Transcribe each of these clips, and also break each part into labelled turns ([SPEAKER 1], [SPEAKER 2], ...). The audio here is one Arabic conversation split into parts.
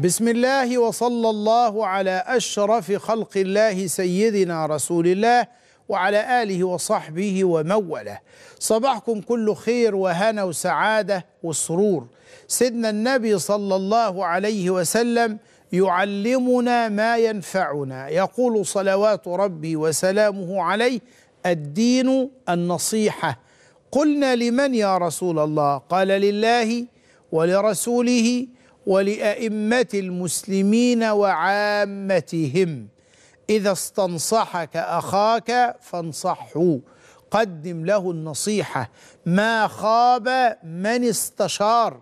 [SPEAKER 1] بسم الله وصلى الله على أشرف خلق الله سيدنا رسول الله وعلى آله وصحبه وموله صباحكم كل خير وهنا وسعادة وسرور سيدنا النبي صلى الله عليه وسلم يعلمنا ما ينفعنا يقول صلوات ربي وسلامه عليه الدين النصيحة قلنا لمن يا رسول الله قال لله ولرسوله ولأئمة المسلمين وعامتهم إذا استنصحك أخاك فانصحه قدم له النصيحة ما خاب من استشار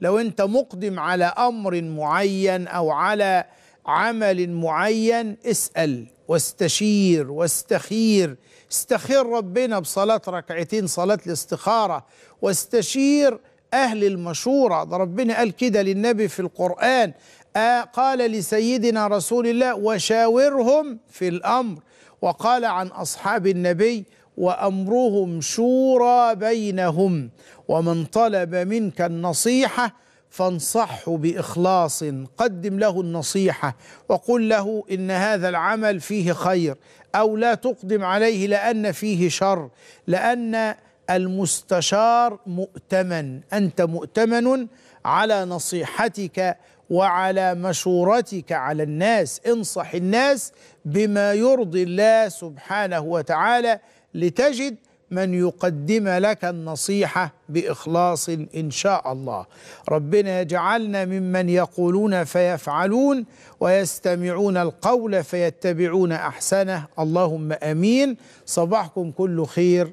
[SPEAKER 1] لو أنت مقدم على أمر معين أو على عمل معين اسأل واستشير واستخير استخير ربنا بصلاة ركعتين صلاة الاستخارة واستشير أهل المشورة ده ربنا قال كده للنبي في القرآن آه قال لسيدنا رسول الله وشاورهم في الأمر وقال عن أصحاب النبي وأمرهم شورى بينهم ومن طلب منك النصيحة فانصحه باخلاص قدم له النصيحه وقل له ان هذا العمل فيه خير او لا تقدم عليه لان فيه شر لان المستشار مؤتمن انت مؤتمن على نصيحتك وعلى مشورتك على الناس انصح الناس بما يرضي الله سبحانه وتعالى لتجد من يقدم لك النصيحه باخلاص ان شاء الله ربنا يجعلنا ممن يقولون فيفعلون ويستمعون القول فيتبعون احسنه اللهم امين صباحكم كل خير